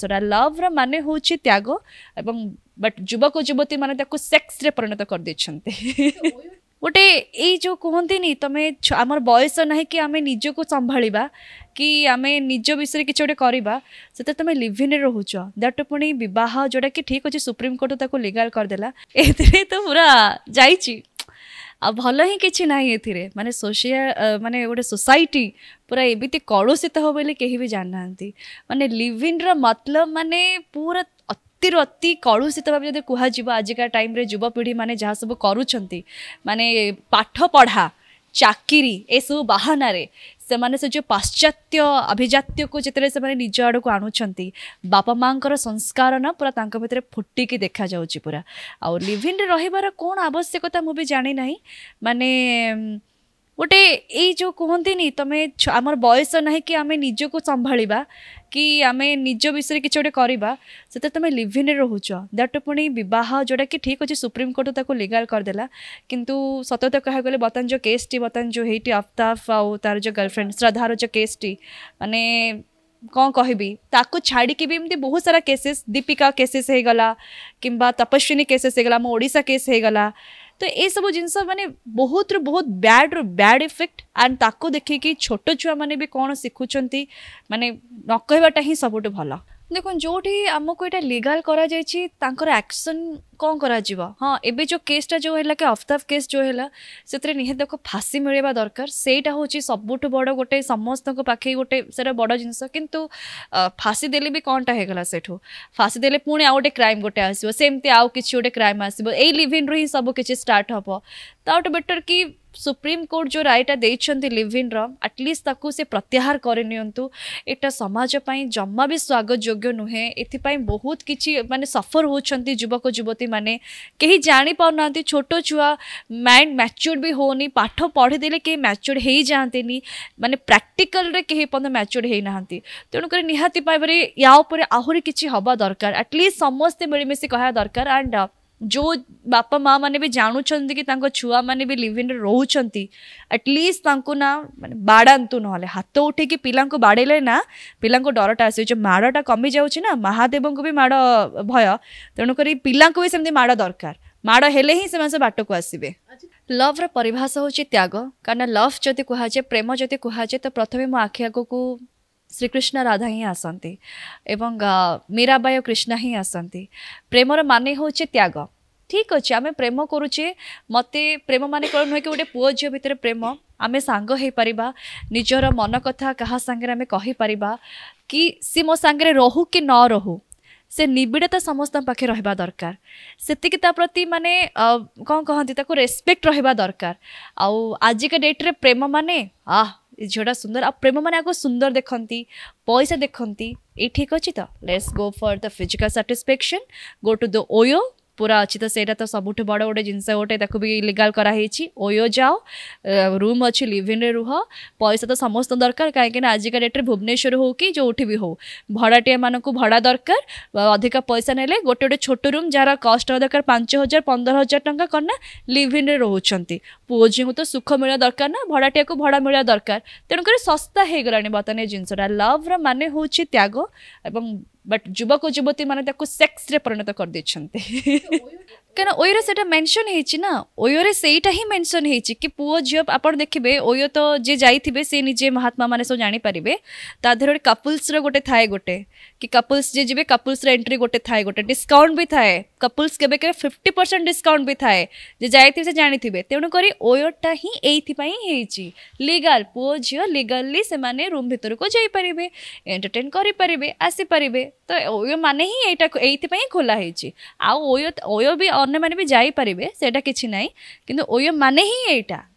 ସେଟା ଲଭ୍ର ମାନେ ହେଉଛି ତ୍ୟାଗ ଏବଂ ବଟ୍ ଯୁବକ ଯୁବତୀମାନେ ତାକୁ ସେକ୍ସରେ ପରିଣତ କରିଦେଇଛନ୍ତି ଗୋଟେ ଏଇ ଯେଉଁ କୁହନ୍ତିନି ତମେ ଆମର ବୟସ ନାହିଁ କି ଆମେ ନିଜକୁ ସମ୍ଭାଳିବା କି ଆମେ ନିଜ ବିଷୟରେ କିଛି ଗୋଟେ କରିବା ସେତେ ତମେ ଲିଭିନ୍ରେ ରହୁଛ ଦ୍ୟାଟ୍ ପୁଣି ବିବାହ ଯେଉଁଟାକି ଠିକ୍ ଅଛି ସୁପ୍ରିମକୋର୍ଟ ତାକୁ ଲିଗାଲ୍ କରିଦେଲା ଏଥିରେ ତ ପୁରା ଯାଇଛି ଆଉ ଭଲ ହିଁ କିଛି ନାହିଁ ଏଥିରେ ମାନେ ସୋସିଆ ମାନେ ଗୋଟେ ସୋସାଇଟି ପୁରା ଏମିତି କଳୁଷିତ ହେବ ବୋଲି କେହି ବି ଜାଣିନାହାନ୍ତି ମାନେ ଲିଭିନ୍ର ମତଲବ ମାନେ ପୁରା ଅତିରୁ ଅତି କଳୁଷିତ ଭାବେ ଯଦି କୁହାଯିବ ଆଜିକା ଟାଇମ୍ରେ ଯୁବପିଢ଼ିମାନେ ଯାହା ସବୁ କରୁଛନ୍ତି ମାନେ ପାଠ ପଢ଼ା ଚାକିରି ଏସବୁ ବାହାନାରେ ସେମାନେ ସେ ଯେଉଁ ପାଶ୍ଚାତ୍ୟ ଆଭିଜାତ୍ୟକୁ ଯେତେବେଳେ ସେମାନେ ନିଜ ଆଡ଼କୁ ଆଣୁଛନ୍ତି ବାପା ମାଆଙ୍କର ସଂସ୍କାର ନା ପୁରା ତାଙ୍କ ଭିତରେ ଫୁଟିକି ଦେଖାଯାଉଛି ପୁରା ଆଉ ଲିଭିନ୍ରେ ରହିବାର କ'ଣ ଆବଶ୍ୟକତା ମୁଁ ବି ଜାଣିନାହିଁ ମାନେ गोटे ये कहते तुम आम बयस ना कि आम निजी संभाबा कि आम निज विषय कि करवा से तुम लिभिन रोच दैट पुणी बह जोटा कि ठीक अच्छे सुप्रीमकोर्ट तक लिगाल करदे कि सतत कह गए बर्तमान जो केस टी बर्तमान जो हेटी आफ्ताफ तार जो गर्लफ्रेंड श्रद्धार जो केस टी मैंने कौन कहबी ताक छाड़ी भी एमती बहुत सारा केसेस दीपिका केसेस कि तपस्विनी केसेस होगा होगला मोड़ा केस होगला ତ ଏସବୁ ଜିନିଷ ମାନେ ବହୁତରୁ ବହୁତ ବ୍ୟାଡ଼୍ରୁ ବ୍ୟାଡ଼୍ ଇଫେକ୍ଟ ଆଣ୍ଡ ତାକୁ ଦେଖିକି ଛୋଟ ଛୁଆମାନେ ବି କ'ଣ ଶିଖୁଛନ୍ତି ମାନେ ନ କହିବାଟା ହିଁ ସବୁଠୁ ଭଲ দেখুন ଯେଉଁଠି ଆମକୁ ଏଇଟା ଲିଗାଲ୍ କରାଯାଇଛି ତାଙ୍କର ଆକ୍ସନ୍ କ'ଣ କରାଯିବ ହଁ ଏବେ ଯେଉଁ କେସ୍ଟା ଯେଉଁ ହେଲା କି ଅଫତାବ କେସ୍ ଯେଉଁ ହେଲା ସେଥିରେ ନିହାତି ତାକୁ ଫାଶୀ ମିଳିବା ଦରକାର ସେଇଟା ହେଉଛି ସବୁଠୁ ବଡ଼ ଗୋଟେ ସମସ୍ତଙ୍କ ପାଖେ ଗୋଟେ ସେଇଟା ବଡ଼ ଜିନିଷ କିନ୍ତୁ ଫାଶୀ ଦେଲେ ବି କ'ଣଟା ହେଇଗଲା ସେଠୁ ଫାଶୀ ଦେଲେ ପୁଣି ଆଉ ଗୋଟେ କ୍ରାଇମ୍ ଗୋଟେ ଆସିବ ସେମିତି ଆଉ କିଛି ଗୋଟେ କ୍ରାଇମ୍ ଆସିବ ଏଇ ଲିଭିନ୍ରୁ ହିଁ ସବୁ କିଛି ଷ୍ଟାର୍ଟ ହେବ ତା ଗୋଟେ ବେଟର୍ କି सुप्रीम कोर्ट जो रायटा देविन रटलिस्ट ताक से प्रत्याहार करनी एटा समाजपाई जमा भी स्वागत योग्य नुहे ए बहुत किसी मानते सफर होती युवक युवती मैंने कहीं जापार ना छोट छुआ माइंड मैच्योर भी होनी पाठ पढ़े कहीं मैच्योर हो जाते मानने प्राक्टिकल कहीं मैच्योर होना तेणुक निहाती भाव में या उपरे आहरी किसी हवा दरकार आटलिस्ट समस्ते मिलमिशी कह दरकार एंड जो बापा माँ मैंने भी जानूं कि छुआ मैंने भी लिविन रोच आटलिस्ट ना मैं बाड़ातु ना हाथ उठे पिला बाड़े ना पिला डरटा आस माड़ा कमी जाऊँगी ना महादेव को भी माड़ भय तेणुक पिला भी सेमती दरकार माड़ हेले ही से बाट को आसबे लव्र परिभाषा हूँ त्याग कहना लव जदि कहुए प्रेम जदि कहुए तो प्रथम मो आखि आग को ଶ୍ରୀକୃଷ୍ଣ ରାଧା ହିଁ ଆସନ୍ତି ଏବଂ ମୀରାବାଇ ଓ କ୍ରିଷ୍ଣା ହିଁ ଆସନ୍ତି ପ୍ରେମର ମାନେ ହେଉଛି ତ୍ୟାଗ ଠିକ୍ ଅଛି ଆମେ ପ୍ରେମ କରୁଛେ ମୋତେ ପ୍ରେମ ମାନେ କ'ଣ ନୁହେଁ କି ଗୋଟେ ପୁଅ ଝିଅ ଭିତରେ ପ୍ରେମ ଆମେ ସାଙ୍ଗ ହେଇପାରିବା ନିଜର ମନ କଥା କାହା ସାଙ୍ଗରେ ଆମେ କହିପାରିବା କି ସେ ମୋ ସାଙ୍ଗରେ ରହୁ କି ନ ରହୁ ସେ ନିବିଡ଼ତା ସମସ୍ତଙ୍କ ପାଖେ ରହିବା ଦରକାର ସେତିକି ତା ପ୍ରତି ମାନେ କ'ଣ କହନ୍ତି ତାକୁ ରେସ୍ପେକ୍ଟ ରହିବା ଦରକାର ଆଉ ଆଜିକା ଡେଟ୍ରେ ପ୍ରେମ ମାନେ ଆହ ଝିଅଟା ସୁନ୍ଦର ଆଉ ପ୍ରେମମାନେ ଆଗ ସୁନ୍ଦର ଦେଖନ୍ତି ପଇସା ଦେଖନ୍ତି ଏଇ ଠିକ୍ ଅଛି ତ let's go for the physical satisfaction go to the OYO पूरा अच्छी तो सहीटा तो सब बड़ गोटे जिनस गोटे भी लिगाल कराई ओयो जाओ रूम अच्छे लिविन रे रुह पैसा तो समस्त दरकार कहीं आजिका डेट्रे भुवनेश्वर हो कि जो भी हो भड़ाटे मानक भड़ा दरकार अधिक पैसा ना गोटे गोटे छोट रूम जार कस्ट दरकार पांच हजार पंद्रह हजार टाँग कना लिविन रे रोचे पुओ झी को तो सुख मिलवा दरकार ना भड़ाटे को भड़ा मिल दरकार तेणुक शस्ता हो गला बर्तमान ये जिनसा लव्र मान हूँ त्याग ବଟ୍ ଯୁବକ ଯୁବତୀମାନେ ତାକୁ ସେକ୍ସରେ ପରିଣତ କରିଦେଇଛନ୍ତି କାରଣ ଓୟୋରେ ସେଇଟା ମେନସନ୍ ହେଇଛି ନା ଓୟୋରେ ସେଇଟା ହିଁ ମେନସନ୍ ହେଇଛି କି ପୁଅ ଝିଅ ଆପଣ ଦେଖିବେ ଓୟୋ ତ ଯିଏ ଯାଇଥିବେ ସେ ନିଜେ ମହାତ୍ମାମାନେ ସବୁ ଜାଣିପାରିବେ ତା ଦେହରେ ଗୋଟେ କପୁଲ୍ସର ଗୋଟେ ଥାଏ ଗୋଟେ कि कपल्स जे जीवे कपल्स एंट्री गोटे थाए गोटे डिस्काउंट भी थाए कपल्स के फिफ्टी परसेंट डिस्काउंट भी थाए जे जाइथिबे से जानिथिबे थे तेणुक ओयोटा ही एइथि पई हेइची लीगल पुओ झियो लीगली से माने रूम भितर को जाई एंटरटेन करि परिबे तो ओयो माने ही एटा एइथि ओयो भी अन्य माने भी जाई परिबे सेटा ओयो माने ही